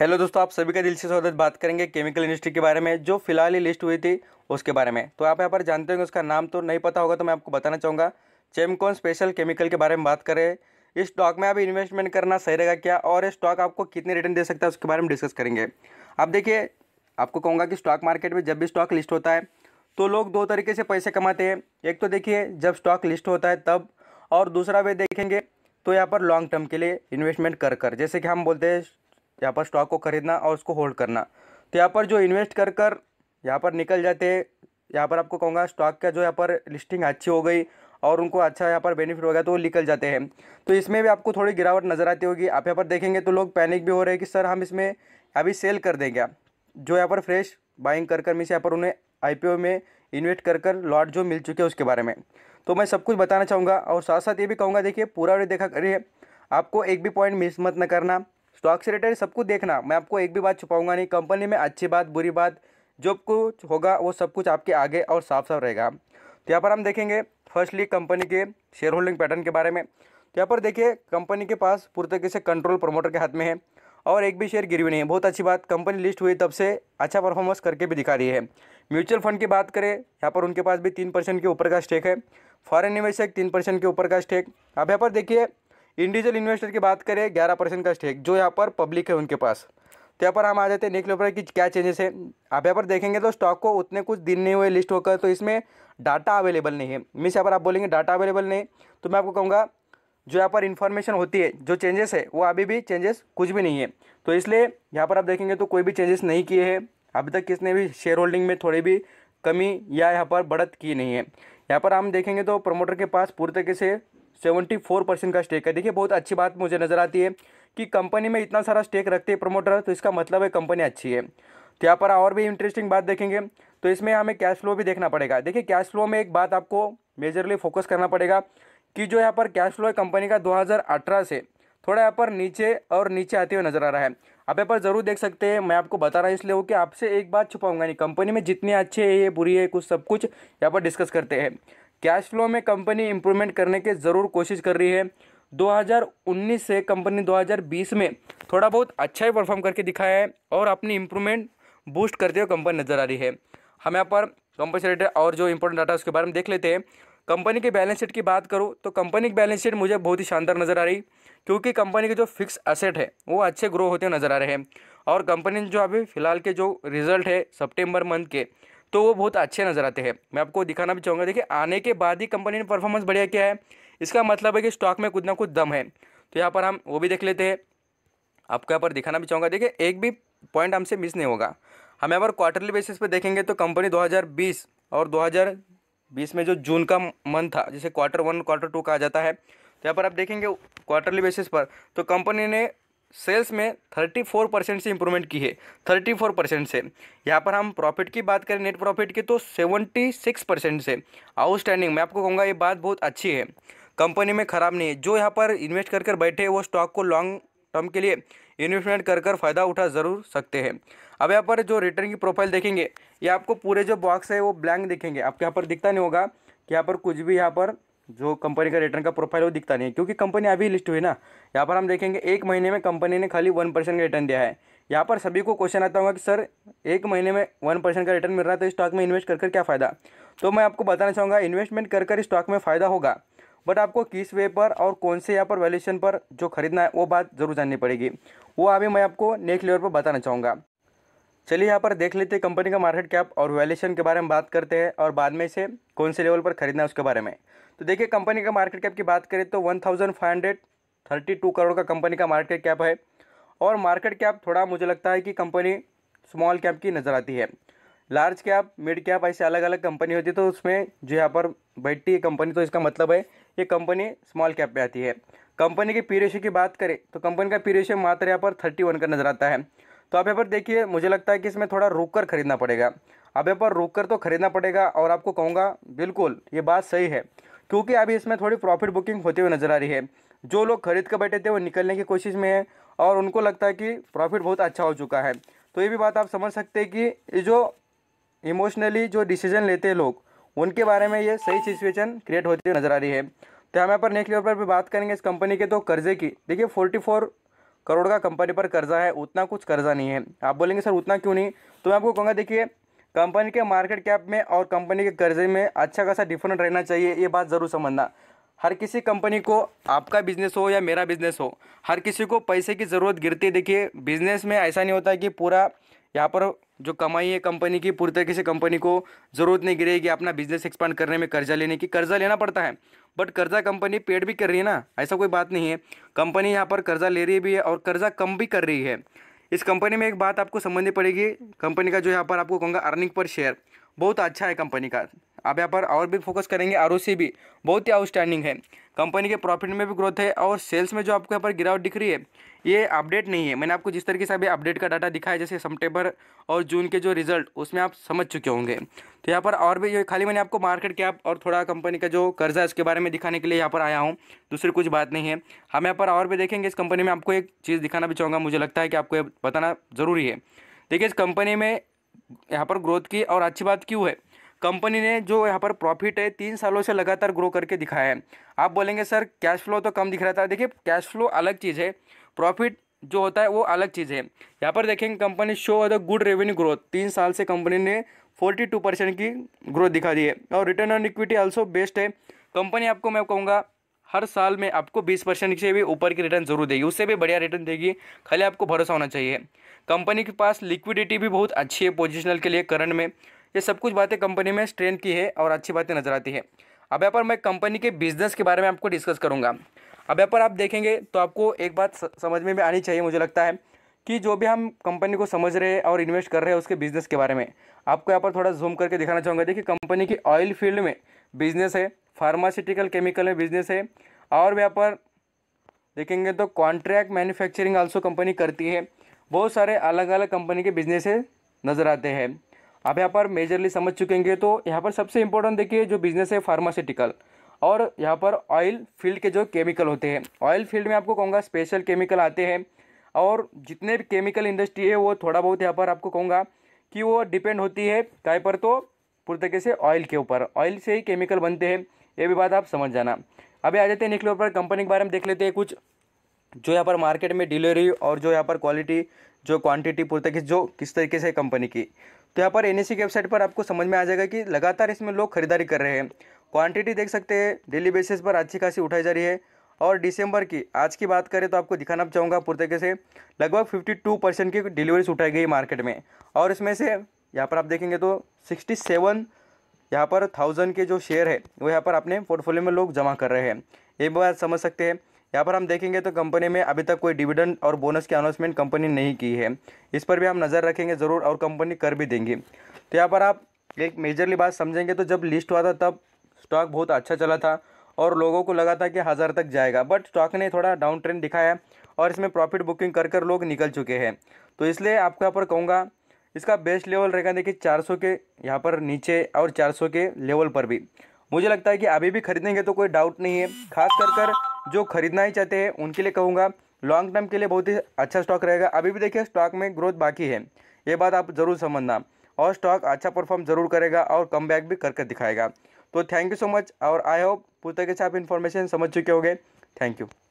hello दोस्तों आप सभी का दिल से स्वागत बात करेंगे केमिकल इंडस्ट्री के बारे में जो फिलहाल ही लिस्ट हुई थी उसके बारे में तो आप यहाँ पर जानते होंगे उसका नाम तो नहीं पता होगा तो मैं आपको बताना चाहूँगा चेमकॉन स्पेशल केमिकल के बारे में बात करें इस स्टॉक में आप इन्वेस्टमेंट करना सही रहेगा क्या और ये स्टॉक आपको कितने रिटर्न दे सकता है उसके बारे में डिस्कस करेंगे आप देखिए आपको कहूँगा कि स्टॉक मार्केट में जब भी स्टॉक लिस्ट होता है तो लोग दो तरीके से पैसे कमाते हैं एक तो देखिए जब स्टॉक लिस्ट होता है तब और दूसरा वे देखेंगे तो यहाँ पर लॉन्ग टर्म के लिए इन्वेस्टमेंट कर कर जैसे कि हम बोलते हैं यहाँ पर स्टॉक को खरीदना और उसको होल्ड करना तो यहाँ पर जो इन्वेस्ट कर कर यहाँ पर निकल जाते हैं यहाँ पर आपको कहूँगा स्टॉक का जो यहाँ पर लिस्टिंग अच्छी हो गई और उनको अच्छा यहाँ पर बेनिफिट हो गया तो वो निकल जाते हैं तो इसमें भी आपको थोड़ी गिरावट नज़र आती होगी आप यहाँ पर देखेंगे तो लोग पैनिक भी हो रहे हैं कि सर हम इसमें अभी सेल कर दें क्या जो यहाँ पर फ्रेश बाइंग कर कर मीस यहाँ पर उन्हें आई में इन्वेस्ट कर कर लॉट जो मिल चुके हैं उसके बारे में तो मैं सब कुछ बताना चाहूँगा और साथ साथ ये भी कहूँगा देखिए पूरा वीडियो देखा करिए आपको एक भी पॉइंट मिस मत न करना स्टॉक से रिलेटेड सब कुछ देखना मैं आपको एक भी बात छुपाऊंगा नहीं कंपनी में अच्छी बात बुरी बात जो कुछ होगा वो सब कुछ आपके आगे और साफ साफ रहेगा तो यहाँ पर हम देखेंगे फर्स्टली कंपनी के शेयर होल्डिंग पैटर्न के बारे में तो यहाँ पर देखिए कंपनी के पास पूरी तरीके से कंट्रोल प्रमोटर के हाथ में है और एक भी शेयर गिरवी नहीं है बहुत अच्छी बात कंपनी लिस्ट हुई तब से अच्छा परफॉर्मेंस करके भी दिखा रही है म्यूचुअल फंड की बात करें यहाँ पर उनके पास भी तीन परसेंट के ऊपर का स्टेक है फॉरेन निवेशक तीन परसेंट के ऊपर का स्टेक अब यहाँ पर देखिए इंडिविजुअल इन्वेस्टर की बात करें ग्यारह परसेंट का स्टेक जो यहाँ पर पब्लिक है उनके पास तो यहाँ पर हम आ जाते हैं नेक्स्ट लेवल पर कि क्या चेंजेस है आप यहाँ पर देखेंगे तो स्टॉक को उतने कुछ दिन नहीं हुए लिस्ट होकर तो इसमें डाटा अवेलेबल नहीं है मीस यहाँ पर आप बोलेंगे डाटा अवेलेबल नहीं तो मैं आपको कहूँगा जो यहाँ पर इन्फॉर्मेशन होती है जो चेंजेस है वो अभी भी चेंजेस कुछ भी नहीं है तो इसलिए यहाँ पर आप देखेंगे तो कोई भी चेंजेस नहीं किए हैं अभी तक किसने भी शेयर होल्डिंग में थोड़ी भी कमी या यहाँ पर बढ़त की नहीं है यहाँ पर हम देखेंगे तो प्रमोटर के पास पूरी तरीके से सेवेंटी फोर परसेंट का स्टेक है देखिए बहुत अच्छी बात मुझे नज़र आती है कि कंपनी में इतना सारा स्टेक रखते हैं प्रमोटर तो इसका मतलब है कंपनी अच्छी है तो यहाँ पर और भी इंटरेस्टिंग बात देखेंगे तो इसमें हमें कैश फ्लो भी देखना पड़ेगा देखिए कैश फ्लो में एक बात आपको मेजरली फोकस करना पड़ेगा कि जो यहाँ पर कैश फ्लो है कंपनी का दो से थोड़ा यहाँ पर नीचे और नीचे आते हुए नज़र आ रहा है आप यहाँ पर ज़रूर देख सकते हैं मैं आपको बता रहा हूँ इसलिए हो कि आपसे एक बात छुपाऊंगा नहीं कंपनी में जितने अच्छे है ये बुरी है कुछ सब कुछ यहाँ पर डिस्कस करते हैं कैश फ्लो में कंपनी इम्प्रूवमेंट करने की ज़रूर कोशिश कर रही है 2019 से कंपनी 2020 में थोड़ा बहुत अच्छा ही परफॉर्म करके दिखाया है और अपनी इम्प्रूवमेंट बूस्ट करते हुए कंपनी नज़र आ रही है हम यहाँ पर कंपनी से रिलेटेड और जो इंपॉर्टेंट डाटा उसके बारे में देख लेते हैं कंपनी की बैलेंस शीट की बात करूँ तो कंपनी की बैलेंस शीट मुझे बहुत ही शानदार नज़र आ रही क्योंकि कंपनी के जो फिक्स असेट है वो अच्छे ग्रो होते हुए नज़र आ रहे हैं और कंपनी ने जो अभी फ़िलहाल के जो रिजल्ट है सेप्टेम्बर मंथ के तो वो बहुत अच्छे नज़र आते हैं मैं आपको दिखाना भी चाहूँगा देखिए आने के बाद ही कंपनी ने परफॉर्मेंस बढ़िया किया है इसका मतलब है कि स्टॉक में कुछ ना कुछ दम है तो यहाँ पर हम वो भी देख लेते हैं आपको यहाँ पर दिखाना भी चाहूँगा देखिए एक भी पॉइंट हमसे मिस नहीं होगा हम यहाँ पर क्वार्टरली बेसिस पर देखेंगे तो कंपनी दो और दो में जो जून का मंथ था जिसे क्वार्टर वन क्वार्टर टू कहा जाता है तो यहाँ पर आप देखेंगे क्वार्टरली बेसिस पर तो कंपनी ने सेल्स में 34 परसेंट से इम्प्रूवमेंट की है 34 परसेंट से यहाँ पर हम प्रॉफिट की बात करें नेट प्रॉफिट की तो 76 परसेंट से आउटस्टैंडिंग मैं आपको कहूँगा ये बात बहुत अच्छी है कंपनी में ख़राब नहीं है जो यहाँ पर इन्वेस्ट कर कर बैठे वो स्टॉक को लॉन्ग टर्म के लिए इन्वेस्टमेंट कर कर फ़ायदा उठा ज़रूर सकते हैं अब यहाँ पर जो रिटर्न की प्रोफाइल देखेंगे ये आपको पूरे जो बॉक्स है वो ब्लैंक देखेंगे आपके यहाँ पर दिखता नहीं होगा कि यहाँ पर कुछ भी यहाँ पर जो कंपनी का रिटर्न का प्रोफाइल वो दिखता नहीं है क्योंकि कंपनी अभी लिस्ट हुई ना यहाँ पर हम देखेंगे एक महीने में कंपनी ने खाली वन परसेंट का रिटर्न दिया है यहाँ पर सभी को क्वेश्चन आता होगा कि सर एक महीने में वन परसेंट का रिटर्न मिल रहा है तो स्टॉक में इन्वेस्ट कर कर क्या फ़ायदा तो मैं आपको बताना चाहूँगा इन्वेस्टमेंट कर कर स्टॉक में फ़ायदा होगा बट आपको किस वे पर और कौन से यहाँ पर वैल्यूशन पर जो खरीदना है वो बात ज़रूर जाननी पड़ेगी वो अभी मैं आपको नेक्स्ट लेवल पर बताना चाहूँगा चलिए यहाँ पर देख लेते हैं कंपनी का मार्केट कैप और वैल्यूशन के बारे में बात करते हैं और बाद में से कौन से लेवल पर खरीदना है उसके बारे में तो देखिए कंपनी का मार्केट कैप की बात करें तो one thousand five hundred thirty two crore का कंपनी का मार्केट कैप है और मार्केट कैप थोड़ा मुझे लगता है कि कंपनी स्मॉल कैप की नज़र आती है लार्ज कैप मिड कैप ऐसे अलग अलग कंपनी होती है तो उसमें जो यहाँ पर बैठती है कंपनी तो इसका मतलब है ये कंपनी स्मॉल कैप में आती है कंपनी के पी रेशो की बात करें तो कंपनी का पी रेशो मात्र यहाँ पर थर्टी वन का नज़र आता है तो आप यहाँ पर देखिए मुझे लगता है कि इसमें थोड़ा रुक कर ख़रीदना पड़ेगा अब यहाँ पर रुक कर तो ख़रीदना पड़ेगा और आपको कहूँगा बिल्कुल ये बात सही है क्योंकि अभी इसमें थोड़ी प्रॉफिट बुकिंग होती हुई नज़र आ रही है जो लोग खरीद कर बैठे थे वो निकलने की कोशिश में है और उनको लगता है कि प्रॉफिट बहुत अच्छा हो चुका है तो ये भी बात आप समझ सकते हैं कि ये जो इमोशनली जो डिसीजन लेते हैं लोग उनके बारे में ये सही सिचुएशन क्रिएट होती हुई नज़र आ रही है तो हम यहाँ पर नेक्स्ट लेवल पर भी बात करेंगे इस कंपनी के तो कर्जे की देखिए फोर्टी फोर करोड़ का कंपनी पर कर्जा है उतना कुछ कर्जा नहीं है आप बोलेंगे सर उतना क्यों नहीं तो मैं आपको कहूँगा देखिए कंपनी के मार्केट कैप में और कंपनी के कर्जे में अच्छा खासा डिफरेंट रहना चाहिए ये बात ज़रूर समझना हर किसी कंपनी को आपका बिजनेस हो या मेरा बिजनेस हो हर किसी को पैसे की ज़रूरत गिरती है देखिए बिजनेस में ऐसा नहीं होता कि पूरा यहाँ पर जो कमाई है कंपनी की पूरी तरीके से कंपनी को ज़रूरत नहीं गिरेगी अपना बिजनेस एक्सपांड करने में कर्जा लेने की कर्जा लेना पड़ता है बट कर्जा कंपनी पेड भी कर रही है ना ऐसा कोई बात नहीं है कंपनी यहाँ पर कर्जा ले रही भी है और कर्जा कम भी कर रही है इस कंपनी में एक बात आपको समझनी पड़ेगी कंपनी का जो यहाँ पर आपको कहूँगा अर्निंग पर शेयर बहुत अच्छा है कंपनी का आप यहाँ पर और भी फोकस करेंगे आर भी बहुत ही आउटस्टैंडिंग है कंपनी के प्रॉफिट में भी ग्रोथ है और सेल्स में जो आपको यहाँ पर गिरावट दिख रही है ये अपडेट नहीं है मैंने आपको जिस तरीके से अभी अपडेट का डाटा दिखाया जैसे सप्टेम्बर और जून के जो रिजल्ट उसमें आप समझ चुके होंगे तो यहाँ पर और भी जो खाली मैंने आपको मार्केट कैप और थोड़ा कंपनी का जो कर्जा है उसके बारे में दिखाने के लिए यहाँ पर आया हूँ दूसरी कुछ बात नहीं है हम यहाँ पर और भी देखेंगे इस कंपनी में आपको एक चीज़ दिखाना भी चाहूँगा मुझे लगता है कि आपको बताना ज़रूरी है देखिए इस कंपनी में यहाँ पर ग्रोथ की और अच्छी बात क्यों है कंपनी ने जो यहाँ पर प्रॉफिट है तीन सालों से लगातार ग्रो करके दिखाया है आप बोलेंगे सर कैश फ्लो तो कम दिख रहा था देखिए कैश फ्लो अलग चीज़ है प्रॉफिट जो होता है वो अलग चीज़ है यहाँ पर देखेंगे company show the good revenue growth तीन साल से कंपनी ने 42 परसेंट की ग्रोथ दिखा दी है और return on equity also best है कंपनी आपको मैं कहूँगा हर साल में आपको 20 परसेंट से भी ऊपर की रिटर्न जरूर देगी उससे भी बढ़िया रिटर्न देगी खाली आपको भरोसा होना चाहिए कंपनी के पास लिक्विडिटी भी बहुत अच्छी है पोजिशनल के लिए करंट में ये सब कुछ बातें कंपनी में स्ट्रेंथ की है और अच्छी बातें नज़र आती है अब यहाँ पर मैं कंपनी के बिजनेस के बारे में आपको डिस्कस करूँगा अब यहाँ पर आप देखेंगे तो आपको एक बात समझ में भी आनी चाहिए मुझे लगता है कि जो भी हम कंपनी को समझ रहे हैं और इन्वेस्ट कर रहे हैं उसके बिज़नेस के बारे में आपको यहाँ पर थोड़ा जूम करके दिखाना चाहूँगा देखिए कंपनी की ऑयल फील्ड में बिजनेस है फार्मास्यूटिकल केमिकल में बिजनेस है और यहाँ पर देखेंगे तो कॉन्ट्रैक्ट मैन्युफैक्चरिंग आल्सो कंपनी करती है बहुत सारे अलग अलग कंपनी के बिजनेस नज़र आते हैं आप यहाँ पर मेजरली समझ चुकेंगे तो यहाँ पर सबसे इम्पोर्टेंट देखिए जो बिजनेस है फार्मास्यूटिकल और यहाँ पर ऑयल फील्ड के जो केमिकल होते हैं ऑयल फील्ड में आपको कहूँगा स्पेशल केमिकल आते हैं और जितने भी केमिकल इंडस्ट्री है वो थोड़ा बहुत यहाँ पर आपको कहूँगा कि वो डिपेंड होती है काय पर तो पूरी तरीके से ऑयल के ऊपर ऑयल से ही केमिकल बनते हैं ये भी बात आप समझ जाना अभी आ जाते हैं निकले ऊपर कंपनी के बारे में देख लेते हैं कुछ जो यहाँ पर मार्केट में डिलीवरी और जो यहाँ पर क्वालिटी जो क्वांटिटी पूरी तरीके से जो किस तरीके से कंपनी की तो यहाँ पर एन e की वेबसाइट पर आपको समझ में आ जाएगा कि लगातार इसमें लोग खरीदारी कर रहे हैं क्वांटिटी देख सकते हैं डेली बेसिस पर अच्छी खासी उठाई जा रही है और दिसंबर की आज की बात करें तो आपको दिखाना चाहूँगा पूरी तरीके से लगभग 52 परसेंट की डिलीवरीज उठाई गई मार्केट में और इसमें से यहाँ पर आप देखेंगे तो 67 यहाँ पर थाउजेंड के जो शेयर है वो यहाँ पर अपने पोर्टफोलियो में लोग जमा कर रहे हैं ये बात समझ सकते हैं यहाँ पर हम देखेंगे तो कंपनी में अभी तक कोई डिविडेंड और बोनस की अनाउंसमेंट कंपनी नहीं की है इस पर भी हम नज़र रखेंगे ज़रूर और कंपनी कर भी देंगी तो यहाँ पर आप एक मेजरली बात समझेंगे तो जब लिस्ट हुआ था तब स्टॉक बहुत अच्छा चला था और लोगों को लगा था कि हज़ार तक जाएगा बट स्टॉक ने थोड़ा डाउन ट्रेंड दिखाया और इसमें प्रॉफिट बुकिंग कर कर लोग निकल चुके हैं तो इसलिए आपको यहाँ पर कहूँगा इसका बेस्ट लेवल रहेगा देखिए सौ के यहाँ पर नीचे और सौ के लेवल पर भी मुझे लगता है कि अभी भी खरीदेंगे तो कोई डाउट नहीं है खास कर कर जो खरीदना ही चाहते हैं उनके लिए कहूँगा लॉन्ग टर्म के लिए बहुत ही अच्छा स्टॉक रहेगा अभी भी देखिए स्टॉक में ग्रोथ बाकी है ये बात आप ज़रूर समझना और स्टॉक अच्छा परफॉर्म जरूर करेगा और कम भी करके दिखाएगा तो थैंक यू सो मच और आई होप पूरा के साथ आप इन्फॉर्मेशन समझ चुके होंगे थैंक यू